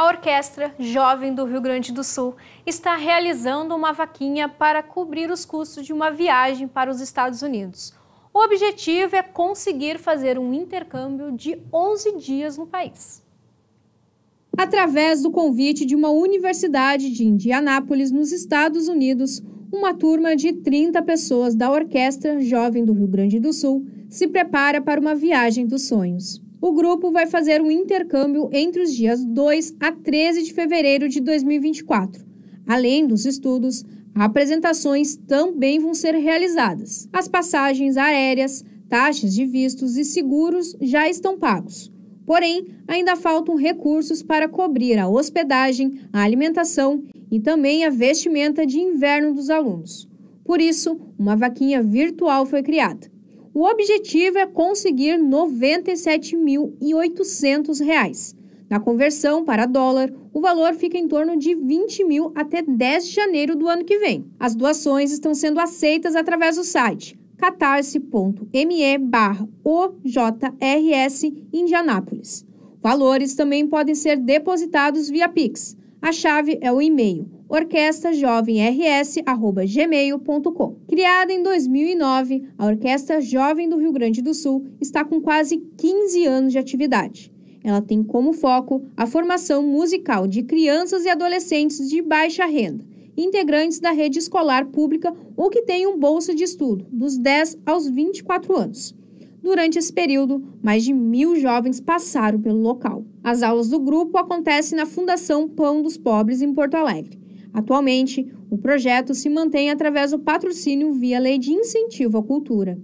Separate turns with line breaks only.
a Orquestra Jovem do Rio Grande do Sul está realizando uma vaquinha para cobrir os custos de uma viagem para os Estados Unidos. O objetivo é conseguir fazer um intercâmbio de 11 dias no país. Através do convite de uma universidade de Indianápolis, nos Estados Unidos, uma turma de 30 pessoas da Orquestra Jovem do Rio Grande do Sul se prepara para uma viagem dos sonhos o grupo vai fazer um intercâmbio entre os dias 2 a 13 de fevereiro de 2024. Além dos estudos, apresentações também vão ser realizadas. As passagens aéreas, taxas de vistos e seguros já estão pagos. Porém, ainda faltam recursos para cobrir a hospedagem, a alimentação e também a vestimenta de inverno dos alunos. Por isso, uma vaquinha virtual foi criada. O objetivo é conseguir R$ 97.800. Na conversão para dólar, o valor fica em torno de 20 mil até 10 de janeiro do ano que vem. As doações estão sendo aceitas através do site catarse.me barra OJRS Indianápolis. Valores também podem ser depositados via Pix. A chave é o e-mail orquestrajovemrs@gmail.com. Criada em 2009, a Orquestra Jovem do Rio Grande do Sul está com quase 15 anos de atividade. Ela tem como foco a formação musical de crianças e adolescentes de baixa renda, integrantes da rede escolar pública ou que tenham bolsa de estudo, dos 10 aos 24 anos. Durante esse período, mais de mil jovens passaram pelo local. As aulas do grupo acontecem na Fundação Pão dos Pobres, em Porto Alegre. Atualmente, o projeto se mantém através do patrocínio via Lei de Incentivo à Cultura.